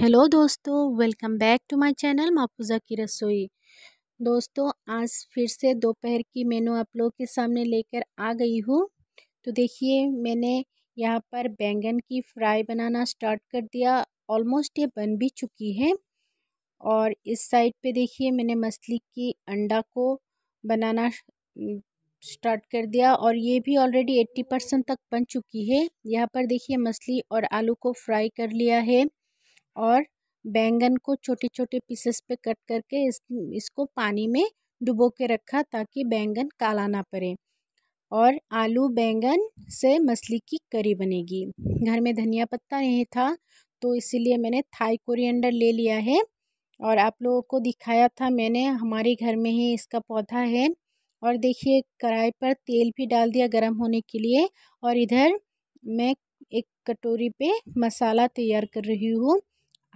hello दोस्तों welcome back to my channel मापूजा की रसोई दोस्तों आज फिर से दोपहर की मेनू आप लोग के सामने लेकर आ गई हूँ तो देखिए मैंने यहाँ पर बैंगन की फ्राई बनाना स्टार्ट कर दिया ऑलमोस्ट ये बन भी चुकी है और इस साइड पे देखिए मैंने मछली की अंडा को बनाना स्टार्ट कर दिया और ये भी ऑलरेडी एट्टी परसेंट तक बन चुकी है यहाँ पर देखिए मछली और आलू को फ्राई कर लिया है और बैंगन को छोटे छोटे पीसेस पे कट करके इस इसको पानी में डुबो के रखा ताकि बैंगन काला ना पड़े और आलू बैंगन से मछली की करी बनेगी घर में धनिया पत्ता नहीं था तो इसीलिए मैंने थाई कोरिएंडर ले लिया है और आप लोगों को दिखाया था मैंने हमारे घर में ही इसका पौधा है और देखिए कढ़ाई पर तेल भी डाल दिया गरम होने के लिए और इधर मैं एक कटोरी पे मसाला तैयार कर रही हूँ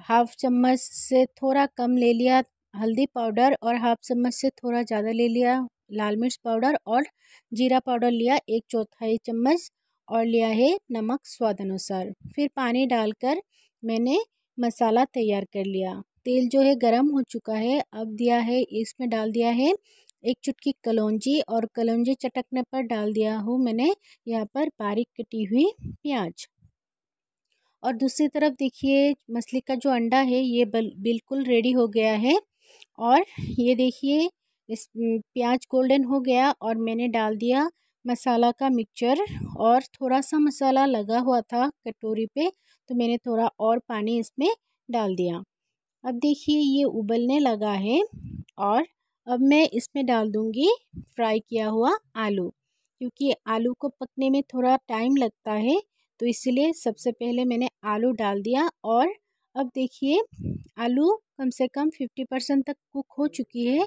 हाफ चम्मच से थोड़ा कम ले लिया हल्दी पाउडर और हाफ चम्मच से थोड़ा ज़्यादा ले लिया लाल मिर्च पाउडर और जीरा पाउडर लिया एक चौथाई चम्मच और लिया है नमक स्वाद अनुसार फिर पानी डालकर मैंने मसाला तैयार कर लिया तेल जो है गरम हो चुका है अब दिया है इसमें डाल दिया है एक चुटकी कलौंजी और कलौजी चटकने पर डाल दिया हूँ मैंने यहाँ पर बारीक कटी हुई प्याज और दूसरी तरफ देखिए मछली का जो अंडा है ये बिल्कुल रेडी हो गया है और ये देखिए इस प्याज गोल्डन हो गया और मैंने डाल दिया मसाला का मिक्सचर और थोड़ा सा मसाला लगा हुआ था कटोरी पे तो मैंने थोड़ा और पानी इसमें डाल दिया अब देखिए ये उबलने लगा है और अब मैं इसमें डाल दूँगी फ्राई किया हुआ आलू क्योंकि आलू को पकने में थोड़ा टाइम लगता है तो इसलिए सबसे पहले मैंने आलू डाल दिया और अब देखिए आलू कम से कम फिफ्टी परसेंट तक कुक हो चुकी है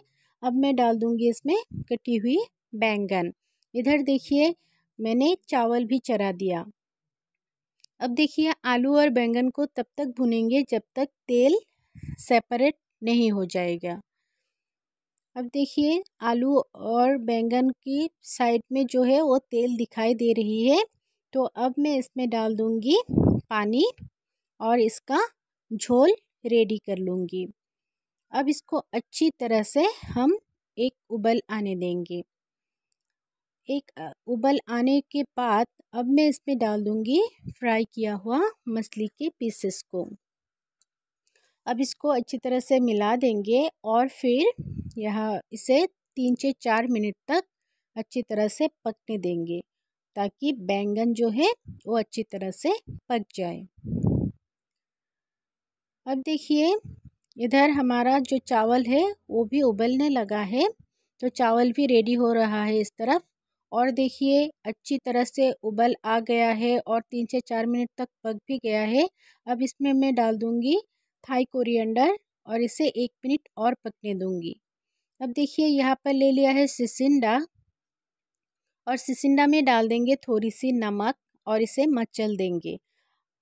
अब मैं डाल दूँगी इसमें कटी हुई बैंगन इधर देखिए मैंने चावल भी चरा दिया अब देखिए आलू और बैंगन को तब तक भुनेंगे जब तक तेल सेपरेट नहीं हो जाएगा अब देखिए आलू और बैंगन की साइड में जो है वो तेल दिखाई दे रही है तो अब मैं इसमें डाल दूँगी पानी और इसका झोल रेडी कर लूँगी अब इसको अच्छी तरह से हम एक उबल आने देंगे एक उबल आने के बाद अब मैं इसमें डाल दूँगी फ्राई किया हुआ मछली के पीसेस को अब इसको अच्छी तरह से मिला देंगे और फिर यह इसे तीन से चार मिनट तक अच्छी तरह से पकने देंगे ताकि बैंगन जो है वो अच्छी तरह से पक जाए अब देखिए इधर हमारा जो चावल है वो भी उबलने लगा है तो चावल भी रेडी हो रहा है इस तरफ और देखिए अच्छी तरह से उबल आ गया है और तीन से चार मिनट तक पक भी गया है अब इसमें मैं डाल दूँगी थाई कोरिएंडर और इसे एक मिनट और पकने दूंगी अब देखिए यहाँ पर ले लिया है सिसिंडा और सिसिंडा में डाल देंगे थोड़ी सी नमक और इसे मचल देंगे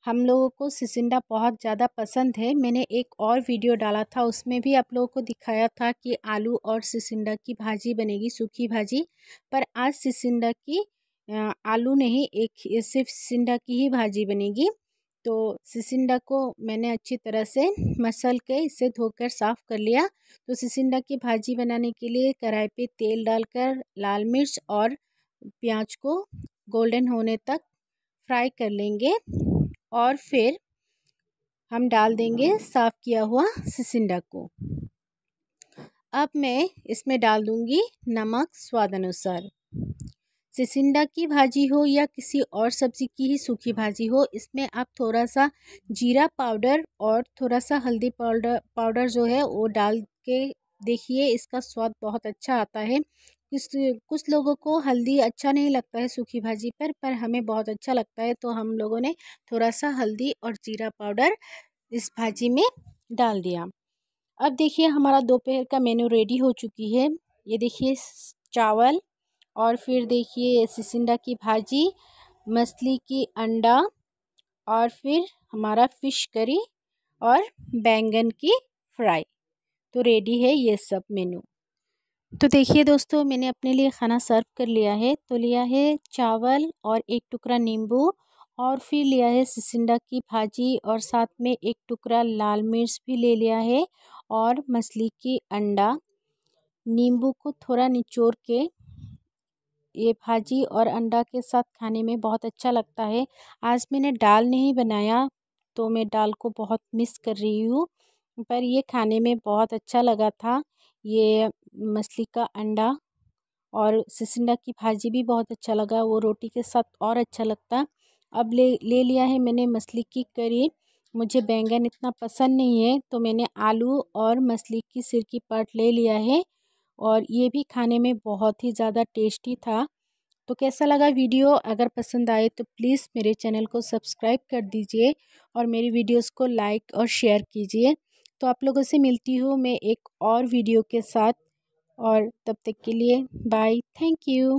हम लोगों को सिसिंडा बहुत ज़्यादा पसंद है मैंने एक और वीडियो डाला था उसमें भी आप लोगों को दिखाया था कि आलू और सिसिंडा की भाजी बनेगी सूखी भाजी पर आज सिसिंडा की आलू नहीं एक सिर्फ सिंडा की ही भाजी बनेगी तो सिसिंडा को मैंने अच्छी तरह से मसल के इसे धोकर साफ़ कर लिया तो सिसिंडा की भाजी बनाने के लिए कढ़ाई पे तेल डालकर लाल मिर्च और प्याज को गोल्डन होने तक फ्राई कर लेंगे और फिर हम डाल देंगे साफ़ किया हुआ सिसिंडा को अब मैं इसमें डाल दूँगी नमक स्वाद अनुसार सिसिंडा की भाजी हो या किसी और सब्ज़ी की ही सूखी भाजी हो इसमें आप थोड़ा सा जीरा पाउडर और थोड़ा सा हल्दी पाउडर पाउडर जो है वो डाल के देखिए इसका स्वाद बहुत अच्छा आता है कुछ कुछ लोगों को हल्दी अच्छा नहीं लगता है सूखी भाजी पर पर हमें बहुत अच्छा लगता है तो हम लोगों ने थोड़ा सा हल्दी और जीरा पाउडर इस भाजी में डाल दिया अब देखिए हमारा दोपहर का मेन्यू रेडी हो चुकी है ये देखिए चावल और फिर देखिए सिसिंडा की भाजी मछली की अंडा और फिर हमारा फ़िश करी और बैंगन की फ्राई तो रेडी है ये सब मेनू तो देखिए दोस्तों मैंने अपने लिए खाना सर्व कर लिया है तो लिया है चावल और एक टुकड़ा नींबू और फिर लिया है सिसिंडा की भाजी और साथ में एक टुकड़ा लाल मिर्च भी ले लिया है और मछली की अंडा नींबू को थोड़ा निचोड़ के ये भाजी और अंडा के साथ खाने में बहुत अच्छा लगता है आज मैंने दाल नहीं बनाया तो मैं दाल को बहुत मिस कर रही हूँ पर ये खाने में बहुत अच्छा लगा था ये मछली का अंडा और सिसिंडा की भाजी भी बहुत अच्छा लगा वो रोटी के साथ और अच्छा लगता अब ले ले लिया है मैंने मछली की करी मुझे बैंगन इतना पसंद नहीं है तो मैंने आलू और मछली की सिर की पार्ट ले लिया है और ये भी खाने में बहुत ही ज़्यादा टेस्टी था तो कैसा लगा वीडियो अगर पसंद आए तो प्लीज़ मेरे चैनल को सब्सक्राइब कर दीजिए और मेरी वीडियोस को लाइक और शेयर कीजिए तो आप लोगों से मिलती हूँ मैं एक और वीडियो के साथ और तब तक के लिए बाय थैंक यू